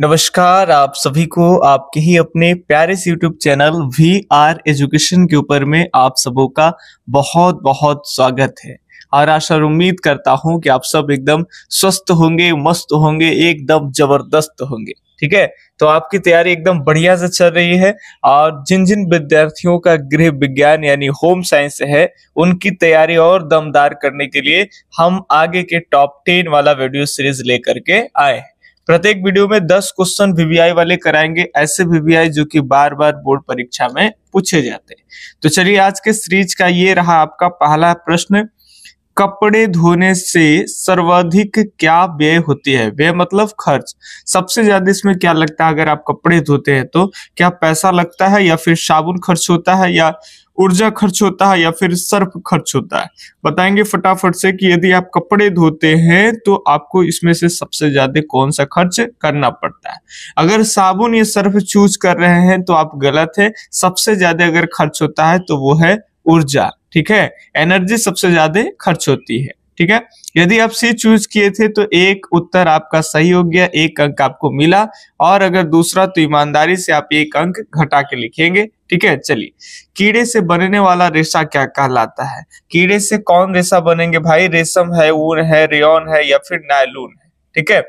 नमस्कार आप सभी को आपके ही अपने प्यारे से YouTube channel we are education के ऊपर में आप सबों का बहुत बहुत स्वागत है और आशा उम्मीद करता हूं कि आप सब एकदम स्वस्थ होंगे मस्त होंगे एकदम जबरदस्त होंगे ठीक है तो आपकी तैयारी एकदम बढ़िया से चल रही है और जिन जिन विद्यार्थियों का गृह विज्ञान यानी होम साइंस है उनकी तैयारी और दमदार करने के लिए हम आगे के टॉप टेन वाला वीडियो सीरीज लेकर के आए हैं प्रत्येक वीडियो में 10 क्वेश्चन वीवीआई वाले कराएंगे ऐसे वीवीआई जो कि बार बार बोर्ड परीक्षा में पूछे जाते हैं तो चलिए आज के सीरीज का ये रहा आपका पहला प्रश्न कपड़े धोने से सर्वाधिक क्या व्यय होती है व्यय मतलब खर्च सबसे ज्यादा इसमें क्या लगता है अगर आप कपड़े धोते हैं तो क्या पैसा लगता है या फिर साबुन खर्च होता है या ऊर्जा खर्च होता है या फिर सर्फ खर्च होता है बताएंगे फटाफट से कि यदि आप कपड़े धोते हैं तो आपको इसमें से सबसे ज्यादा कौन सा खर्च करना पड़ता है अगर साबुन या सर्फ चूज कर रहे हैं तो आप गलत है सबसे ज्यादा अगर खर्च होता है तो वो है ऊर्जा ठीक है एनर्जी सबसे ज्यादा खर्च होती है ठीक है यदि आप सी चूज किए थे तो एक उत्तर आपका सही हो गया एक अंक आपको मिला और अगर दूसरा तो ईमानदारी से आप एक अंक घटा के लिखेंगे ठीक है चलिए कीड़े से बनने वाला रेशा क्या कहलाता है कीड़े से कौन रेशा बनेंगे भाई रेशम है ऊन है रेन है या फिर नायलून है ठीक है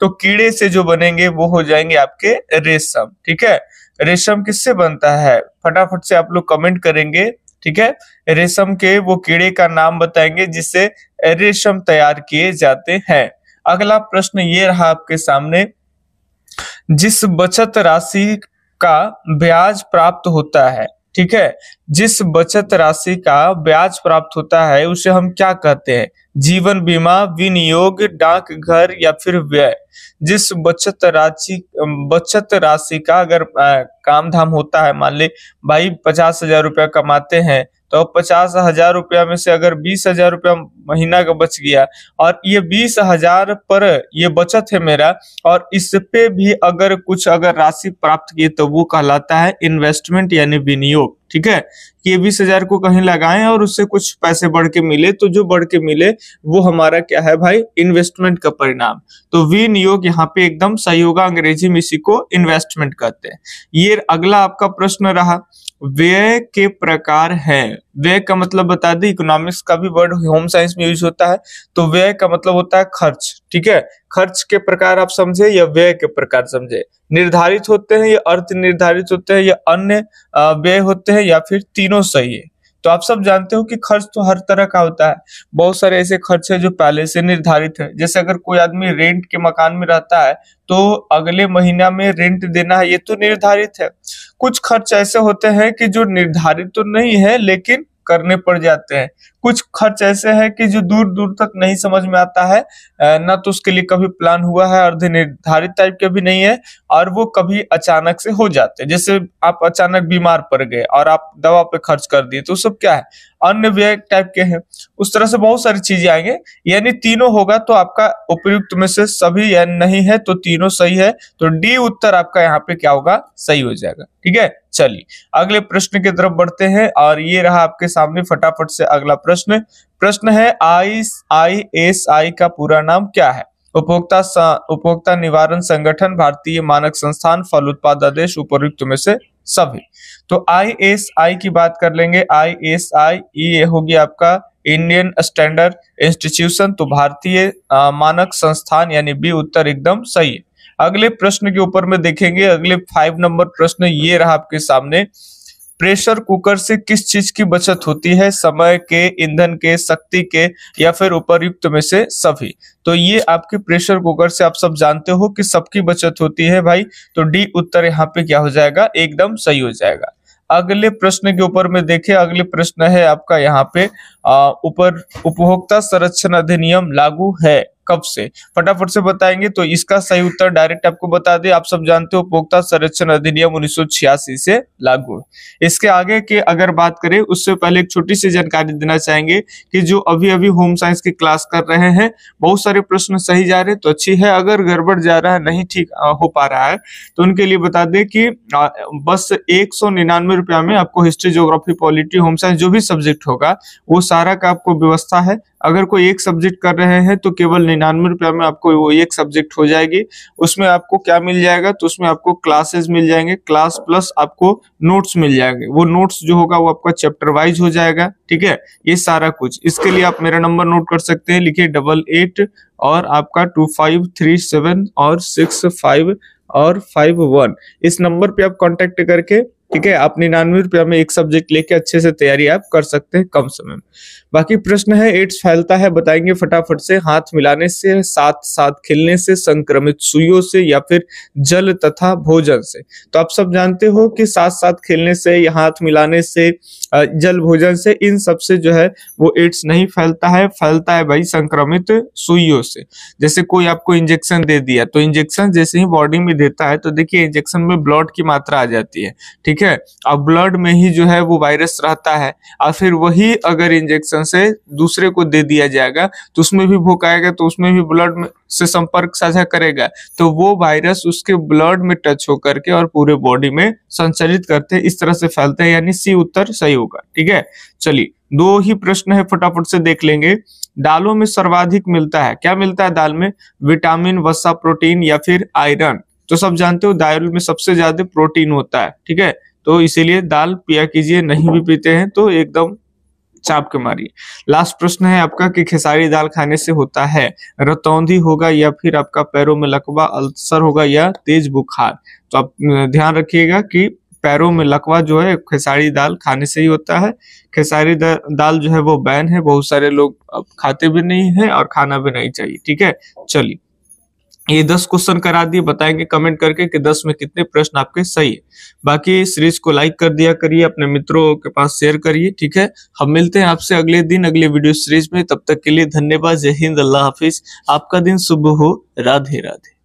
तो कीड़े से जो बनेंगे वो हो जाएंगे आपके रेशम ठीक है रेशम किससे बनता है फटाफट से आप लोग कमेंट करेंगे ठीक है रेशम के वो कीड़े का नाम बताएंगे जिससे रेशम तैयार किए जाते हैं अगला प्रश्न ये रहा आपके सामने जिस बचत राशि का ब्याज प्राप्त होता है ठीक है जिस बचत राशि का ब्याज प्राप्त होता है उसे हम क्या कहते हैं जीवन बीमा विनियोग डाकघर या फिर व्यय जिस बचत राशि बचत राशि का अगर आ, काम धाम होता है मान ले भाई पचास हजार रुपया कमाते हैं तो अब पचास हजार रुपया में से अगर बीस हजार रुपया महीना का बच गया और ये बीस हजार पर ये बचत है मेरा और इस पे भी अगर कुछ अगर राशि प्राप्त की तो वो कहलाता है इन्वेस्टमेंट यानी विनियोग ठीक है कि ये बीस हजार को कहीं लगाएं और उससे कुछ पैसे बढ़ के मिले तो जो बढ़ के मिले वो हमारा क्या है भाई इन्वेस्टमेंट का परिणाम तो विनियोग यहाँ पे एकदम सही होगा अंग्रेजी में इसी को इन्वेस्टमेंट कहते हैं ये अगला आपका प्रश्न रहा व्यय के प्रकार है व्यय का मतलब बता दें इकोनॉमिक्स का भी वर्ड होम साइंस में यूज होता है तो व्यय का मतलब होता है खर्च ठीक है खर्च के प्रकार आप समझे या व्यय के प्रकार समझे निर्धारित होते हैं या अर्थ निर्धारित होते हैं या अन्य व्यय होते हैं या फिर तीनों सही है तो आप सब जानते हो कि खर्च तो हर तरह का होता है बहुत सारे ऐसे खर्च है जो पहले से निर्धारित है जैसे अगर कोई आदमी रेंट के मकान में रहता है तो अगले महीना में रेंट देना है ये तो निर्धारित है कुछ खर्च ऐसे होते हैं कि जो निर्धारित तो नहीं है लेकिन करने पड़ जाते हैं कुछ खर्च ऐसे हैं कि जो दूर दूर तक नहीं समझ में आता है ना तो उसके लिए कभी प्लान हुआ है अर्ध निर्धारित टाइप के भी नहीं है और वो कभी अचानक से हो जाते हैं जैसे आप अचानक बीमार पड़ गए और आप दवा पे खर्च कर दिए तो सब क्या है अन्य व्यय टाइप के हैं उस तरह से बहुत सारी चीजें आएंगे यानी तीनों होगा तो आपका उपयुक्त में से सभी नहीं है तो तीनों सही है तो डी उत्तर आपका यहाँ पे क्या होगा सही हो जाएगा ठीक है चलिए अगले प्रश्न की तरफ बढ़ते हैं और ये रहा आपके सामने फटाफट से अगला प्रश्न प्रश्न है आई आई एस आई का पूरा नाम क्या है उपभोक्ता उपभोक्ता निवारण संगठन भारतीय मानक संस्थान फल उत्पाद आदेश उपयुक्त में से सभी तो आई एस आई की बात कर लेंगे आई एस आई ये होगी आपका इंडियन स्टैंडर्ड इंस्टीट्यूशन तो भारतीय मानक संस्थान यानी बी उत्तर एकदम सही है अगले प्रश्न के ऊपर में देखेंगे अगले फाइव नंबर प्रश्न ये रहा आपके सामने प्रेशर कुकर से किस चीज की बचत होती है समय के ईंधन के शक्ति के या फिर उपरयुक्त में से सभी तो ये आपके प्रेशर कुकर से आप सब जानते हो कि सबकी बचत होती है भाई तो डी उत्तर यहाँ पे क्या हो जाएगा एकदम सही हो जाएगा अगले प्रश्न के ऊपर में देखे अगले प्रश्न है आपका यहाँ पे ऊपर उपभोक्ता संरक्षण अधिनियम लागू है कब से फटाफट से बताएंगे तो इसका सही उत्तर डायरेक्ट आपको बता दे आप सब जानते हो उपभोक्ता संरक्षण अधिनियम उन्नीस से लागू इसके आगे के अगर बात करें उससे पहले एक छोटी सी जानकारी देना चाहेंगे कि जो अभी अभी होम साइंस की क्लास कर रहे हैं बहुत सारे प्रश्न सही जा रहे हैं तो अच्छी है अगर गड़बड़ जा रहा है नहीं ठीक हो पा रहा है तो उनके लिए बता दें कि बस एक सौ निन्यानवे रुपया में आपको history geography polity home science जो भी सब्जेक्ट होगा वो सारा का आपको व्यवस्था है अगर कोई एक सब्जेक्ट कर रहे हैं तो केवल निन्यानवे रुपया में आपको वो एक सब्जेक्ट हो जाएगी उसमें आपको क्या मिल जाएगा तो उसमें आपको क्लासेस मिल जाएंगे क्लास प्लस आपको नोट्स मिल जाएंगे वो नोट्स जो होगा वो आपका चैप्टर वाइज हो जाएगा ठीक है ये सारा कुछ इसके लिए आप मेरा नंबर नोट कर सकते हैं लिखिए डबल एट और आपका टू फाइव थ्री सेवन और सिक्स फाइव और फाइव वन इस नंबर पे आप कांटेक्ट करके ठीक है आप निन्यानवे रुपया में एक सब्जेक्ट लेके अच्छे से तैयारी आप कर सकते हैं कम समय में बाकी प्रश्न है एड्स फैलता है बताएंगे फटाफट से हाथ मिलाने से साथ साथ खेलने से संक्रमित सुइयों से या फिर जल तथा भोजन से तो आप सब जानते हो कि साथ साथ खेलने से या हाथ मिलाने से जल भोजन से इन सब से जो है वो एड्स नहीं फैलता है फैलता है भाई संक्रमित सुइयों से जैसे कोई आपको इंजेक्शन दे दिया तो इंजेक्शन जैसे ही बॉडी में देता है तो देखिए इंजेक्शन में ब्लड की मात्रा आ जाती है ठीक ठीक है और ब्लड में ही जो है वो वायरस रहता है और फिर वही अगर इंजेक्शन से दूसरे को दे दिया जाएगा तो उसमें भी भूख आएगा तो उसमें भी ब्लड से संपर्क साझा करेगा तो वो वायरस उसके ब्लड में टच होकर के और पूरे बॉडी में संचरित करते इस तरह से फैलते हैं यानी सी उत्तर सही होगा ठीक है चलिए दो ही प्रश्न है फटाफट से देख लेंगे दालों में सर्वाधिक मिलता है क्या मिलता है दाल में विटामिन वसा प्रोटीन या फिर आयरन तो सब जानते हो दाल में सबसे ज्यादा प्रोटीन होता है ठीक है तो इसीलिए दाल पिया कीजिए नहीं भी पीते हैं तो एकदम चाप के मारिए लास्ट प्रश्न है आपका कि खेसारी दाल खाने से होता है रतौंधी होगा या फिर आपका पैरों में लकवा अल्सर होगा या तेज बुखार तो आप ध्यान रखिएगा कि पैरों में लकवा जो है खेसारी दाल खाने से ही होता है खेसारी दा, दाल जो है वो बैन है बहुत सारे लोग अब खाते भी नहीं है और खाना भी नहीं चाहिए ठीक है चलिए ये दस क्वेश्चन करा दिए बताएंगे कमेंट करके कि दस में कितने प्रश्न आपके सही है बाकी सीरीज को लाइक कर दिया करिए अपने मित्रों के पास शेयर करिए ठीक है हम मिलते हैं आपसे अगले दिन अगले वीडियो सीरीज में तब तक के लिए धन्यवाद जय हिंद अल्लाह हाफिज आपका दिन शुभ हो राधे राधे